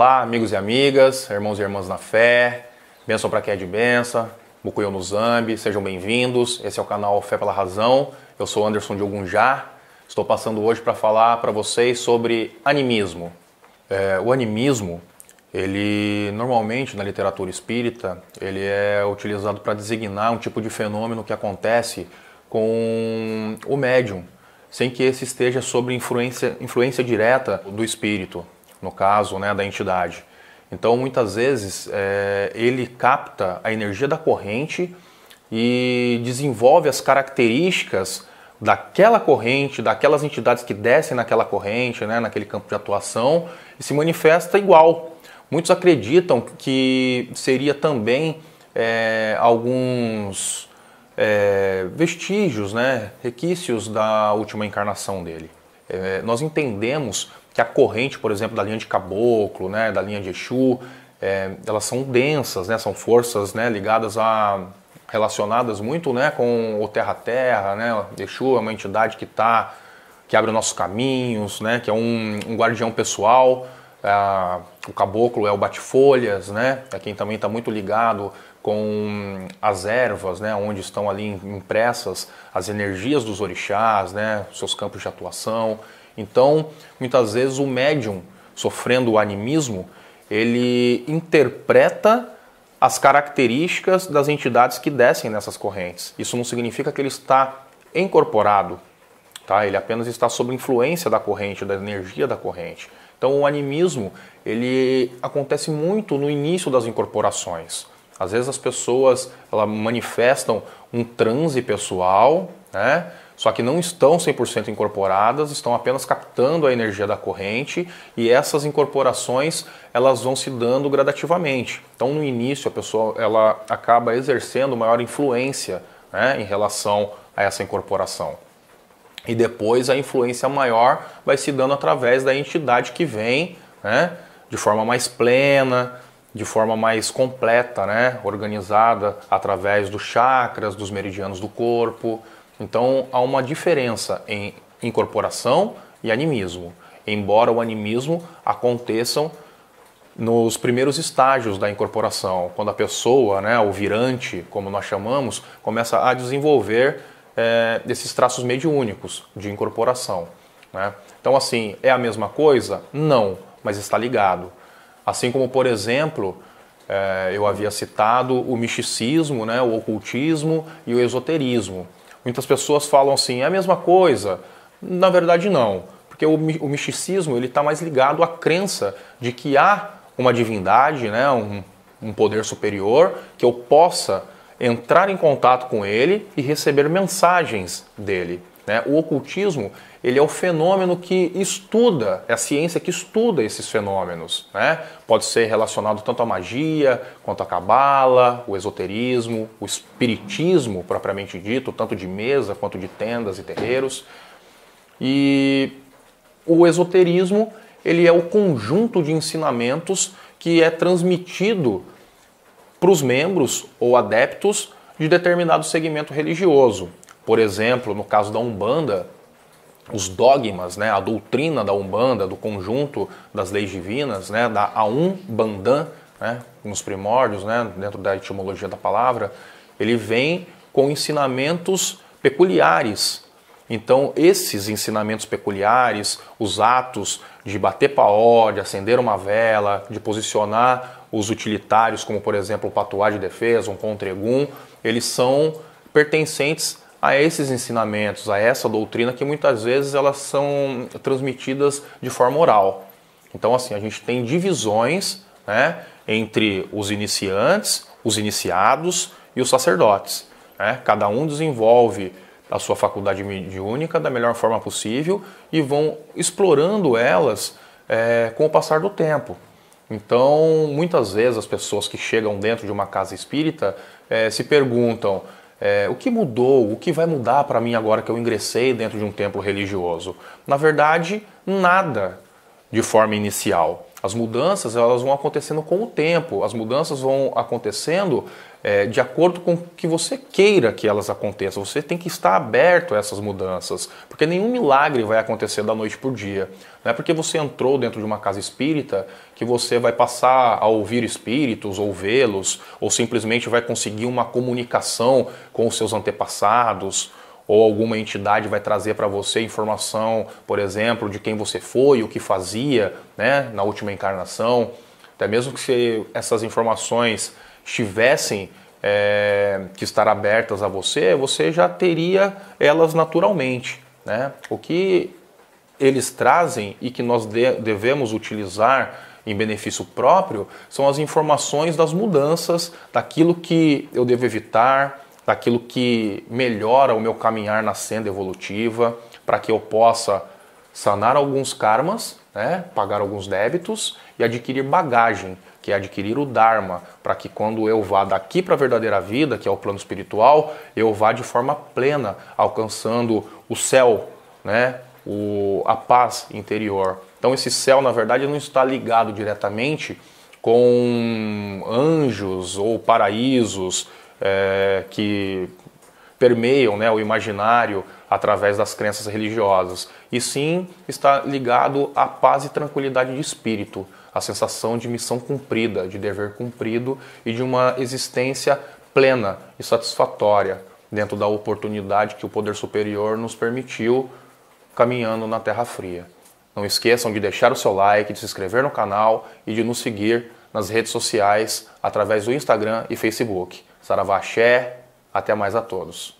Olá, amigos e amigas, irmãos e irmãs na fé, benção para quem é de benção, Mucuyo no Zambi, sejam bem-vindos. Esse é o canal Fé pela Razão, eu sou Anderson de Ogunjá. Estou passando hoje para falar para vocês sobre animismo. É, o animismo, ele normalmente na literatura espírita, ele é utilizado para designar um tipo de fenômeno que acontece com o médium, sem que esse esteja sob influência, influência direta do espírito no caso né, da entidade. Então, muitas vezes, é, ele capta a energia da corrente e desenvolve as características daquela corrente, daquelas entidades que descem naquela corrente, né, naquele campo de atuação, e se manifesta igual. Muitos acreditam que seria também é, alguns é, vestígios, né, requisitos da última encarnação dele. É, nós entendemos que a corrente, por exemplo, da linha de caboclo, né, da linha de Exu, é, elas são densas, né, são forças né, ligadas a relacionadas muito né, com o terra-terra, né, Exu é uma entidade que tá, que abre nossos caminhos, né, que é um, um guardião pessoal, é, o caboclo é o bate-folhas, né, é quem também está muito ligado com as ervas, né, onde estão ali impressas as energias dos orixás, né, seus campos de atuação, então, muitas vezes o médium, sofrendo o animismo, ele interpreta as características das entidades que descem nessas correntes. Isso não significa que ele está incorporado, tá? Ele apenas está sob influência da corrente, da energia da corrente. Então, o animismo, ele acontece muito no início das incorporações. Às vezes as pessoas, elas manifestam um transe pessoal, né? só que não estão 100% incorporadas, estão apenas captando a energia da corrente e essas incorporações elas vão se dando gradativamente. Então no início a pessoa ela acaba exercendo maior influência né, em relação a essa incorporação. E depois a influência maior vai se dando através da entidade que vem, né, de forma mais plena, de forma mais completa, né, organizada através dos chakras, dos meridianos do corpo, então há uma diferença em incorporação e animismo, embora o animismo aconteçam nos primeiros estágios da incorporação, quando a pessoa, né, o virante, como nós chamamos, começa a desenvolver é, esses traços mediúnicos de incorporação. Né? Então, assim, é a mesma coisa? Não, mas está ligado. Assim como, por exemplo, é, eu havia citado o misticismo, né, o ocultismo e o esoterismo. Muitas pessoas falam assim, é a mesma coisa. Na verdade, não, porque o, o misticismo ele está mais ligado à crença de que há uma divindade, né, um, um poder superior que eu possa entrar em contato com ele e receber mensagens dele. Né? O ocultismo ele é o fenômeno que estuda, é a ciência que estuda esses fenômenos. Né? Pode ser relacionado tanto à magia, quanto à cabala, o esoterismo, o espiritismo propriamente dito, tanto de mesa quanto de tendas e terreiros. E o esoterismo ele é o conjunto de ensinamentos que é transmitido para os membros ou adeptos de determinado segmento religioso. Por exemplo, no caso da Umbanda, os dogmas, né, a doutrina da Umbanda, do conjunto das leis divinas, né, da Aum né, nos primórdios, né, dentro da etimologia da palavra, ele vem com ensinamentos peculiares. Então, esses ensinamentos peculiares, os atos de bater paó, de acender uma vela, de posicionar os utilitários, como por exemplo o patuá de defesa, um contregum, eles são pertencentes a esses ensinamentos, a essa doutrina que muitas vezes elas são transmitidas de forma oral. Então, assim, a gente tem divisões né, entre os iniciantes, os iniciados e os sacerdotes. Né? Cada um desenvolve a sua faculdade mediúnica da melhor forma possível e vão explorando elas é, com o passar do tempo. Então, muitas vezes as pessoas que chegam dentro de uma casa espírita é, se perguntam é, o que mudou? O que vai mudar para mim agora que eu ingressei dentro de um templo religioso? Na verdade, nada de forma inicial. As mudanças elas vão acontecendo com o tempo, as mudanças vão acontecendo é, de acordo com o que você queira que elas aconteçam. Você tem que estar aberto a essas mudanças, porque nenhum milagre vai acontecer da noite para o dia. Não é porque você entrou dentro de uma casa espírita que você vai passar a ouvir espíritos ou vê-los, ou simplesmente vai conseguir uma comunicação com os seus antepassados ou alguma entidade vai trazer para você informação, por exemplo, de quem você foi, o que fazia né, na última encarnação. Até mesmo que se essas informações estivessem é, que estar abertas a você, você já teria elas naturalmente. Né? O que eles trazem e que nós devemos utilizar em benefício próprio são as informações das mudanças, daquilo que eu devo evitar, daquilo que melhora o meu caminhar na senda evolutiva, para que eu possa sanar alguns karmas, né, pagar alguns débitos e adquirir bagagem, que é adquirir o Dharma, para que quando eu vá daqui para a verdadeira vida, que é o plano espiritual, eu vá de forma plena, alcançando o céu, né, o, a paz interior. Então, esse céu, na verdade, não está ligado diretamente com anjos ou paraísos é, que permeiam né, o imaginário através das crenças religiosas, e sim está ligado à paz e tranquilidade de espírito, à sensação de missão cumprida, de dever cumprido e de uma existência plena e satisfatória dentro da oportunidade que o poder superior nos permitiu caminhando na Terra Fria. Não esqueçam de deixar o seu like, de se inscrever no canal e de nos seguir nas redes sociais através do Instagram e Facebook. Saravaxé, até mais a todos.